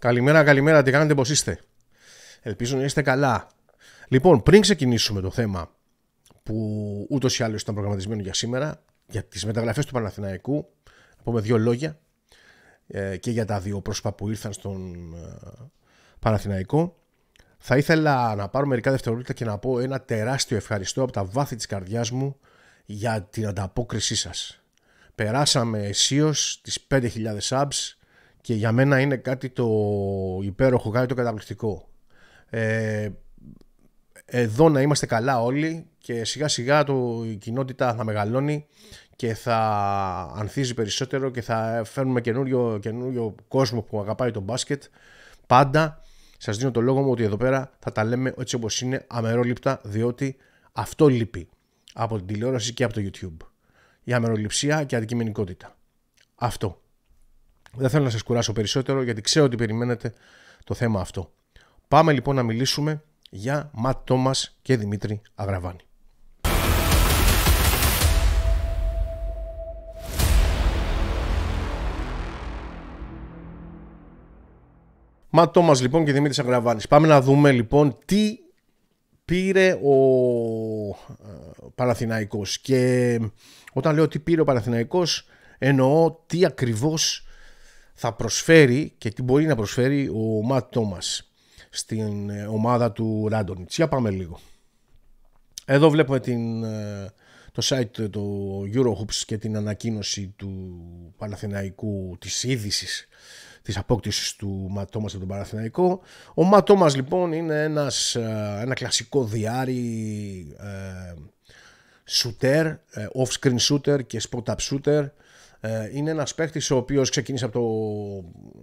Καλημέρα, καλημέρα, τι κάνετε, πώς είστε. Ελπίζω να είστε καλά. Λοιπόν, πριν ξεκινήσουμε το θέμα που ούτως ή άλλως ήταν προγραμματισμένο για σήμερα, για τις μεταγραφές του Παναθηναϊκού, να πούμε δύο λόγια ε, και για τα δύο πρόσωπα που ήρθαν στον ε, Παναθηναϊκό. Θα ήθελα να πάρω μερικά δευτερόλεπτα και να πω ένα τεράστιο ευχαριστώ από τα βάθη της καρδιάς μου για την ανταπόκρισή σας. Περάσαμε αισίως τις 5.000 subs και για μένα είναι κάτι το υπέροχο, κάτι το καταπληκτικό. Ε, εδώ να είμαστε καλά όλοι και σιγά σιγά το, η κοινότητα θα μεγαλώνει και θα ανθίζει περισσότερο και θα φέρνουμε καινούριο, καινούριο κόσμο που αγαπάει το μπάσκετ πάντα σας δίνω το λόγο μου ότι εδώ πέρα θα τα λέμε έτσι όπως είναι αμερόληπτα διότι αυτό λείπει από την τηλεόραση και από το YouTube η αμεροληψία και η αντικειμενικότητα αυτό δεν θέλω να σας κουράσω περισσότερο γιατί ξέρω ότι περιμένετε το θέμα αυτό. Πάμε λοιπόν να μιλήσουμε για Ματ Τόμας και Δημήτρη Αγραβάνη. Ματ Τόμας λοιπόν και Δημήτρης Αγραβάνης. Πάμε να δούμε λοιπόν τι πήρε ο ε, Παναθηναϊκός και όταν λέω τι πήρε ο Παναθηναϊκός εννοώ τι ακριβώς θα προσφέρει και τι μπορεί να προσφέρει ο Ματ Τόμας στην ε, ομάδα του Ράντονιτς. Για πάμε λίγο. Εδώ βλέπουμε την, ε, το site ε, του Eurohoops και την ανακοίνωση του Παναθηναϊκού της είδησης της απόκτησης του Ματ Τόμας από τον Παναθηναϊκό. Ο Ματ Τόμας λοιπόν είναι ένας, ένα κλασικό διάρρη διάρρη off-screen shooter και spot-up shooter ε, είναι ένας παίκτης ο οποίος ξεκίνησε από το.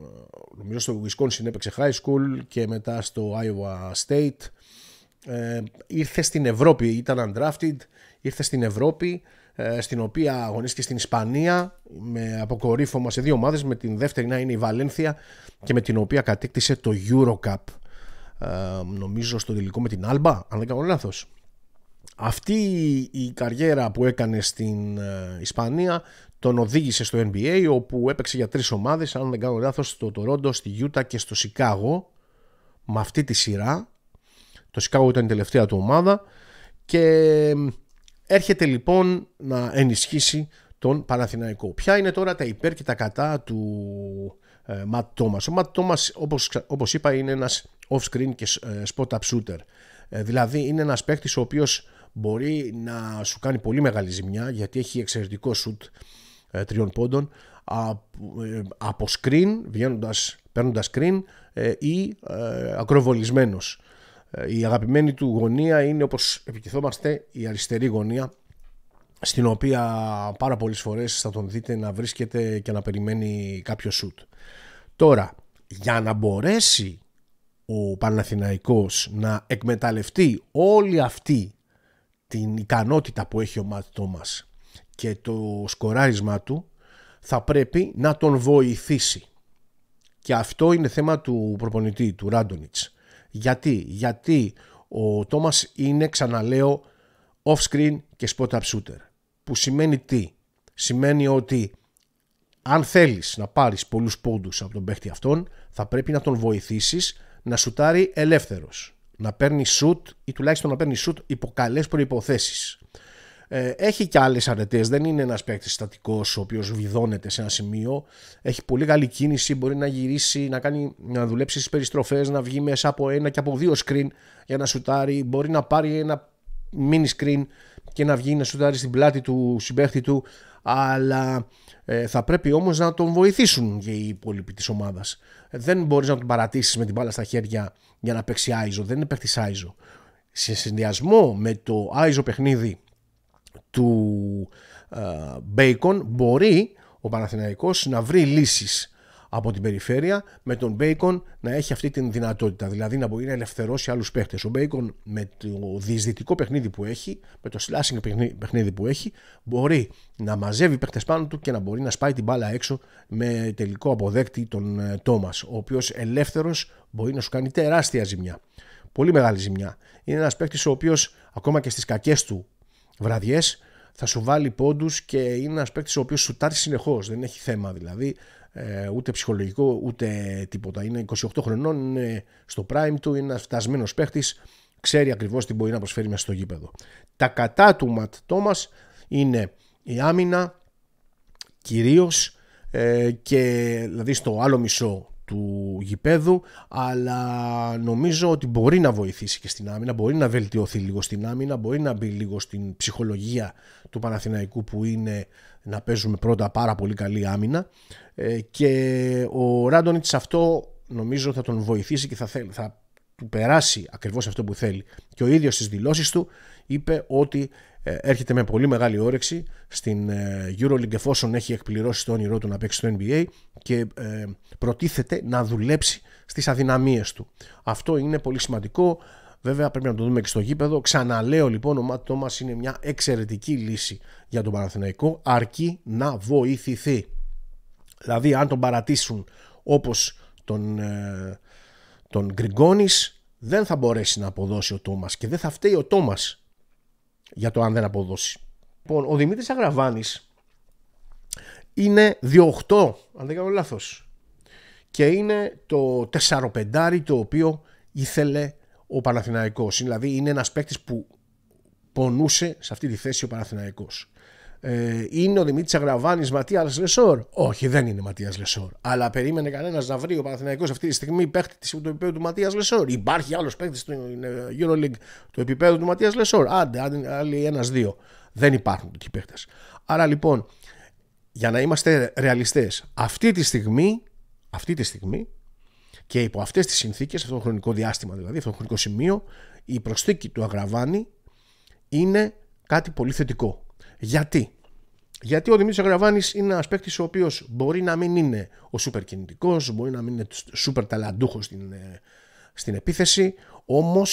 Ε, νομίζω στο Wisconsin έπαιξε high school και μετά στο Iowa State. Ε, ήρθε στην Ευρώπη, ήταν undrafted, ήρθε στην Ευρώπη στην οποία αγωνίστηκε στην Ισπανία με αποκορύφωμα σε δύο ομάδες με την δεύτερη να είναι η Βαλένθια και με την οποία κατέκτησε το Eurocup νομίζω στο τελικό με την Άλμπα αν δεν κάνω λάθος αυτή η καριέρα που έκανε στην Ισπανία τον οδήγησε στο NBA όπου έπαιξε για τρεις ομάδες αν δεν κάνω λάθος στο Toronto, στη Γιούτα και στο Σικάγο με αυτή τη σειρά το Σικάγο ήταν η τελευταία του ομάδα και έρχεται λοιπόν να ενισχύσει τον Παναθηναϊκό. Ποια είναι τώρα τα υπέρ και τα κατά του ε, Ματ Τόμας. Ο Ματ Τόμας όπως, όπως είπα είναι ένας off-screen και ε, spot-up shooter. Ε, δηλαδή είναι ένας παίκτης ο οποίος μπορεί να σου κάνει πολύ μεγάλη ζημιά γιατί έχει εξαιρετικό shoot ε, τριών πόντων ε, από screen, βγαίνοντας, παίρνοντας screen ε, ή ακροβολισμένος. Η αγαπημένη του γωνία είναι όπως επικυθόμαστε η αριστερή γωνία στην οποία πάρα πολλές φορές θα τον δείτε να βρίσκεται και να περιμένει κάποιο σουτ. Τώρα, για να μπορέσει ο Παναθηναϊκός να εκμεταλλευτεί όλη αυτή την ικανότητα που έχει ο Ματ Τόμας και το σκοράρισμα του θα πρέπει να τον βοηθήσει. Και αυτό είναι θέμα του προπονητή, του Ράντονιτς. Γιατί, γιατί ο Τόμας είναι ξαναλέω off screen και spot up shooter. Που σημαίνει τι. Σημαίνει ότι αν θέλεις να πάρεις πολλούς πόντους από τον παίχτη αυτόν θα πρέπει να τον βοηθήσεις να σουτάρει ελεύθερος. Να παίρνει shoot ή τουλάχιστον να παίρνει shoot υπό καλές προϋποθέσεις. Ε, έχει και άλλες αρετές. Δεν είναι ένας παίκτης στατικός ο οποίος βιδώνεται σε ένα σημείο. Έχει πολύ καλή κίνηση. Μπορεί να γυρίσει, να, κάνει, να δουλέψει στις περιστροφές, να βγει μέσα από ένα και από δύο screen για να σουτάρει. Μπορεί να πάρει ένα mini screen και να βγει να σουτάρει στην πλάτη του συμπέχτη του. Αλλά ε, θα πρέπει όμως να τον βοηθήσουν και οι υπόλοιποι της ομάδας. Δεν μπορείς να τον παρατήσεις με την μπάλα στα χέρια για να παίξει Άιζο. Δεν είναι παίχτη Άιζο. Σε συνδυασμό με το Άιζο παιχνίδι του Μπέικον ε, μπορεί ο Παναθηναϊκός να βρει λύσεις από την περιφέρεια με τον Μπέικον να έχει αυτή την δυνατότητα. Δηλαδή να μπορεί να ελευθερώσει άλλους παίχτες Ο Μπέικον με το διεισδυτικό παιχνίδι που έχει, με το slashing παιχνίδι που έχει, μπορεί να μαζεύει παίχτες πάνω του και να μπορεί να σπάει την μπάλα έξω με τελικό αποδέκτη τον ε, Τόμας, ο οποίος ελεύθερος μπορεί να σου κάνει τεράστια ζημιά. Πολύ μεγάλη ζημιά. Είναι ένας παίκτης ο οποίος ακόμα και στις κακές του βραδιές, θα σου βάλει πόντους και είναι ένας παίκτης ο οποίος σουτάρει συνεχώς. Δεν έχει θέμα δηλαδή. Ε, ούτε ψυχολογικό ούτε τίποτα. Είναι 28 χρονών, είναι στο prime του, είναι ένας φτασμένος παίκτης. Ξέρει ακριβώς τι μπορεί να προσφέρει μέσα στο γήπεδο. Τα κατά του Ματ Τόμας είναι η άμυνα κυρίως ε, και δηλαδή στο άλλο μισό του γηπέδου, αλλά νομίζω ότι μπορεί να βοηθήσει και στην άμυνα, μπορεί να βελτιωθεί λίγο στην άμυνα, μπορεί να μπει λίγο στην ψυχολογία του Παναθηναϊκού που είναι να παίζουμε πρώτα πάρα πολύ καλή άμυνα ε, και ο Ράντονιτς αυτό νομίζω θα τον βοηθήσει και θα, θα του περάσει ακριβώς αυτό που θέλει και ο ίδιος στις δηλώσεις του είπε ότι ε, έρχεται με πολύ μεγάλη όρεξη στην ε, EuroLeague εφόσον έχει εκπληρώσει το όνειρό του να παίξει στο NBA και ε, προτίθεται να δουλέψει στις αδυναμίες του. Αυτό είναι πολύ σημαντικό. Βέβαια πρέπει να το δούμε και στο γήπεδο. Ξαναλέω λοιπόν ο Μάτ Τόμας είναι μια εξαιρετική λύση για τον Παναθηναϊκό αρκεί να βοηθηθεί. Δηλαδή αν τον παρατήσουν όπως τον, τον Γκριγκόνης δεν θα μπορέσει να αποδώσει ο Τόμας και δεν θα φταίει ο Τόμας για το αν δεν αποδώσει. Λοιπόν, ο Δημήτρης Αγραβάνης είναι 2-8, αν δεν κάνω λάθος. Και είναι το 4 το οποίο ήθελε ο Παναθηναϊκός. Δηλαδή είναι ένας παίκτης που πονούσε σε αυτή τη θέση ο Παναθηναϊκός ε, είναι ο Δημήτρης Αγραβάνης Ματίας Λεσόρ. Όχι, δεν είναι Ματίας Λεσόρ. Αλλά περίμενε κανένας να βρει ο Παναθηναϊκός αυτή τη στιγμή παίχτη του επίπεδου του Ματίας Λεσόρ. Υπάρχει άλλος παίχτης του ε, Euroleague του επίπεδου του Ματίας Λεσόρ. Άντε, άντε άλλοι ένα-δύο. Δεν υπάρχουν τέτοιοι παίχτες. Άρα λοιπόν, για να είμαστε ρεαλιστές, αυτή τη στιγμή, αυτή τη στιγμή και υπό αυτές τις συνθήκες, αυτό το χρονικό διάστημα δηλαδή, αυτό το χρονικό σημείο, η προσθήκη του Αγραβάνη είναι κάτι πολύ θετικό. Γιατί, γιατί ο Δημήτρης Αγραβάνης είναι ένας παίκτης ο οποίος μπορεί να μην είναι ο σούπερ κινητικό, μπορεί να μην είναι σούπερ ταλαντούχος στην, ε, στην επίθεση, όμως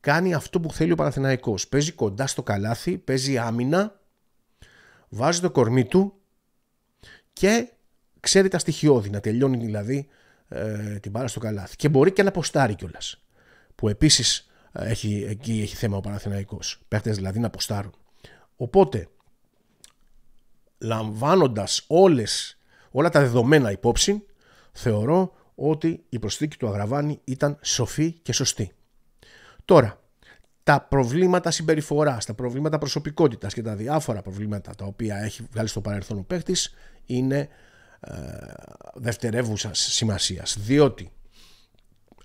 κάνει αυτό που θέλει ο Παναθηναϊκός. Παίζει κοντά στο καλάθι, παίζει άμυνα, βάζει το κορμί του και ξέρει τα στοιχειώδη, να τελειώνει δηλαδή ε, την πάρα στο καλάθι. Και μπορεί και να αποστάρει κιόλας. Που επίσης ε, έχει, εκεί έχει θέμα ο Παναθηναϊκός. Παίχτες δηλαδή να αποστάρουν. Οπότε λαμβάνοντας όλες, όλα τα δεδομένα υπόψη, θεωρώ ότι η προσθήκη του Αγραβάνη ήταν σοφή και σωστή. Τώρα, τα προβλήματα συμπεριφοράς, τα προβλήματα προσωπικότητας και τα διάφορα προβλήματα τα οποία έχει βγάλει στο παρελθόν ο παίχτης είναι ε, δευτερεύουσα σημασίας. Διότι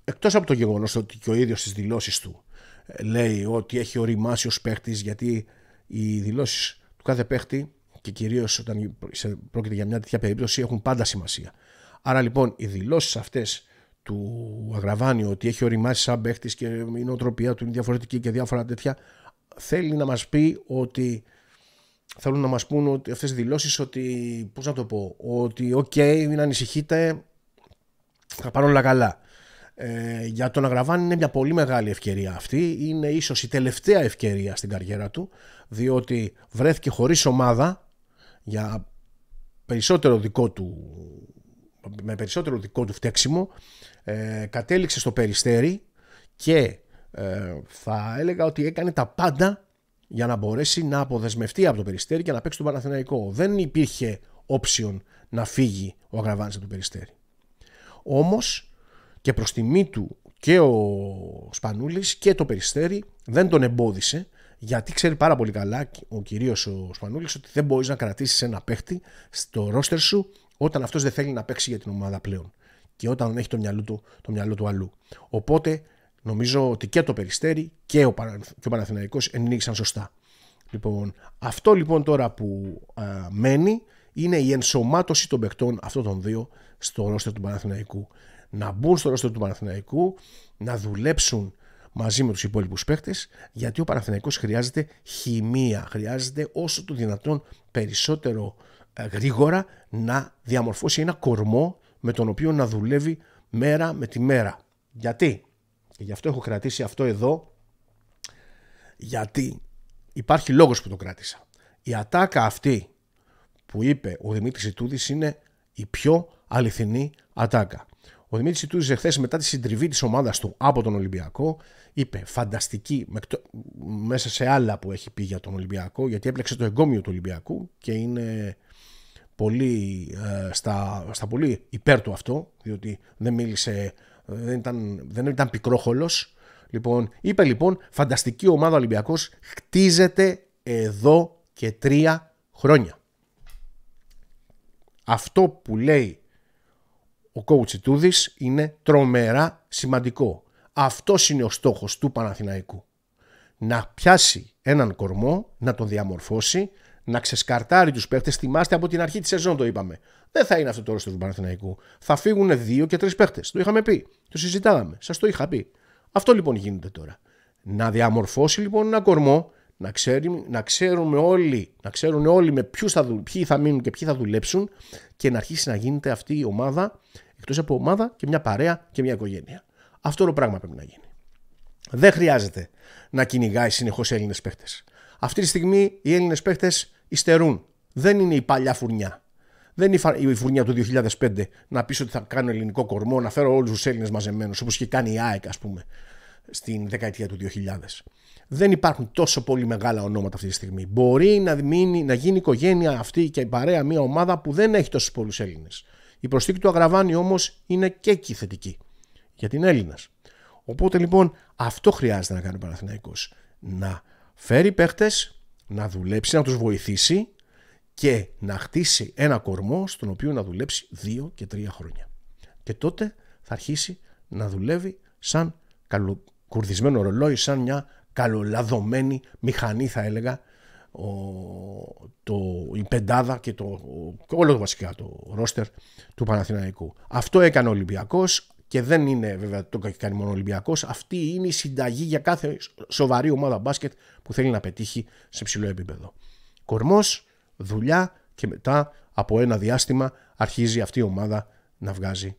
εκτός από το γεγονός ότι και ο ίδιος στις δηλώσεις του ε, λέει ότι έχει οριμάσει ως παίχτης, γιατί οι δηλώσεις του κάθε παίχτη και κυρίως όταν πρόκειται για μια τέτοια περίπτωση έχουν πάντα σημασία. Άρα λοιπόν οι δηλώσεις αυτές του Αγραβάνη ότι έχει οριμάσει σαν παίχτης και η νοοτροπία του είναι διαφορετική και διάφορα τέτοια θέλει να μας πει ότι θέλουν να μας πούν ότι αυτές οι δηλώσεις ότι πώς να το πω ότι οκ okay, μην ανησυχείτε θα πάνε όλα καλά. Ε, για τον Αγραβάνη είναι μια πολύ μεγάλη ευκαιρία αυτή. Είναι ίσως η τελευταία ευκαιρία στην καριέρα του, διότι βρέθηκε χωρίς ομάδα για περισσότερο δικό του με περισσότερο δικό του φταίξιμο ε, κατέληξε στο Περιστέρι και ε, θα έλεγα ότι έκανε τα πάντα για να μπορέσει να αποδεσμευτεί από το Περιστέρι και να παίξει τον Παναθηναϊκό. Δεν υπήρχε όψιον να φύγει ο Αγραβάνης από το Περιστέρι. Όμως και προς τιμή του και ο Σπανούλης και το Περιστέρι δεν τον εμπόδισε γιατί ξέρει πάρα πολύ καλά ο κυρίως ο Σπανούλης ότι δεν μπορείς να κρατήσεις ένα παίχτη στο ρόστερ σου όταν αυτός δεν θέλει να παίξει για την ομάδα πλέον. Και όταν έχει το μυαλό του, το μυαλό του αλλού. Οπότε νομίζω ότι και το Περιστέρι και ο, και ο Παναθηναϊκός ενήγησαν σωστά. Λοιπόν, αυτό λοιπόν τώρα που μένει είναι η ενσωμάτωση των παιχτών αυτών των δύο στο ρόστερ του Παναθηναϊκού. Να μπουν στο ρόστερ του Παναθηναϊκού, να δουλέψουν μαζί με τους υπόλοιπους παίχτες γιατί ο Παναθηναϊκός χρειάζεται χημεία, χρειάζεται όσο το δυνατόν περισσότερο ε, γρήγορα να διαμορφώσει ένα κορμό με τον οποίο να δουλεύει μέρα με τη μέρα. Γιατί, και γι' αυτό έχω κρατήσει αυτό εδώ, γιατί υπάρχει λόγος που το κράτησα. Η ατάκα αυτή που είπε ο Δημήτρης Ιτούδης είναι η πιο αληθινή ατάκα. Ο Δημήτρης Τούζη Χθέ μετά τη συντριβή της ομάδας του από τον Ολυμπιακό είπε φανταστική μέσα σε άλλα που έχει πει για τον Ολυμπιακό γιατί έπλεξε το εγκόμιο του Ολυμπιακού και είναι πολύ, ε, στα, στα πολύ υπέρ του αυτό διότι δεν μίλησε, δεν ήταν, δεν ήταν πικρόχολος. Λοιπόν, είπε λοιπόν φανταστική ομάδα Ολυμπιακός χτίζεται εδώ και τρία χρόνια. Αυτό που λέει ο Κόουτσιτούδης είναι τρομερά σημαντικό. Αυτός είναι ο στόχος του Παναθηναϊκού. Να πιάσει έναν κορμό, να τον διαμορφώσει, να ξεσκαρτάρει τους παίχτες. Θυμάστε από την αρχή της σεζόν το είπαμε. Δεν θα είναι αυτό το ρόλο του Παναθηναϊκού. Θα φύγουν δύο και τρεις παίχτες. Το είχαμε πει. Το συζητάγαμε. Σας το είχα πει. Αυτό λοιπόν γίνεται τώρα. Να διαμορφώσει λοιπόν ένα κορμό, να, ξέρει, να, ξέρουμε όλοι, να ξέρουν όλοι με ποιους θα, ποιοι θα μείνουν και ποιοι θα δουλέψουν και να αρχίσει να γίνεται αυτή η ομάδα εκτός από ομάδα και μια παρέα και μια οικογένεια. Αυτό το πράγμα πρέπει να γίνει. Δεν χρειάζεται να κυνηγάει συνεχώς Έλληνες παίχτε. Αυτή τη στιγμή οι Έλληνες παίχτε υστερούν. Δεν είναι η παλιά φουρνιά. Δεν είναι η φουρνιά του 2005 να πεις ότι θα κάνω ελληνικό κορμό, να φέρω όλους τους Έλληνες μαζεμένους, όπως είχε κάνει η ΑΕΚ, ας πούμε, στην δεκαετία του 2000. Δεν υπάρχουν τόσο πολύ μεγάλα ονόματα αυτή τη στιγμή. Μπορεί να, μείνει, να γίνει οικογένεια αυτή και η παρέα μια ομάδα που δεν έχει τόσους πολλούς Έλληνες. Η προσθήκη του Αγραβάνη όμως είναι και εκεί θετική για την Έλληνας. Οπότε λοιπόν αυτό χρειάζεται να κάνει ο Παναθηναϊκός. Να φέρει παίχτες, να δουλέψει, να τους βοηθήσει και να χτίσει ένα κορμό στον οποίο να δουλέψει δύο και τρία χρόνια. Και τότε θα αρχίσει να δουλεύει σαν καλοκουρδισμένο ρολόι, σαν μια καλολαδωμένη μηχανή θα έλεγα ο, το, η πεντάδα και το, όλο το βασικά το ρόστερ του Παναθηναϊκού. Αυτό έκανε ο Ολυμπιακός και δεν είναι βέβαια το έχει κάνει μόνο ο Ολυμπιακός. Αυτή είναι η συνταγή για κάθε σοβαρή ομάδα μπάσκετ που θέλει να πετύχει σε ψηλό επίπεδο. Κορμός, δουλειά και μετά από ένα διάστημα αρχίζει αυτή η ομάδα να βγάζει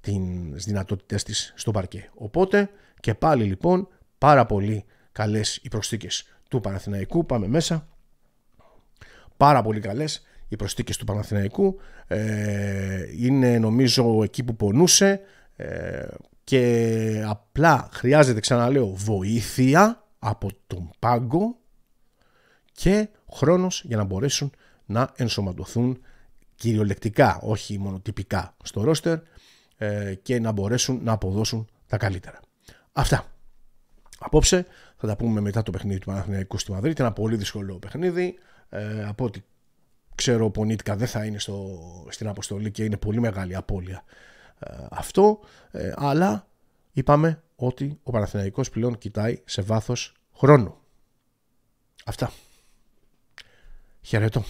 τις δυνατότητές της στο παρκέ. Οπότε και πάλι λοιπόν πάρα πολύ καλές οι προσθήκες του Παναθηναϊκού. Πάμε μέσα. Πάρα πολύ καλές οι προστίκες του Παναθηναϊκού. Ε, είναι νομίζω εκεί που πονούσε ε, και απλά χρειάζεται ξαναλέω βοήθεια από τον πάγκο και χρόνος για να μπορέσουν να ενσωματωθούν κυριολεκτικά, όχι μονοτυπικά στο ρόστερ ε, και να μπορέσουν να αποδώσουν τα καλύτερα. Αυτά απόψε. Θα τα πούμε μετά το παιχνίδι του Παναθηναϊκού στη Μαδρίτη. Ένα πολύ δύσκολο παιχνίδι. Ε, από ό,τι ξέρω, ο Πονίτικα δεν θα είναι στο, στην αποστολή και είναι πολύ μεγάλη απώλεια ε, αυτό. Ε, αλλά είπαμε ότι ο Παναθηναϊκός πλέον κοιτάει σε βάθος χρόνου. Αυτά. Χαιρετώ.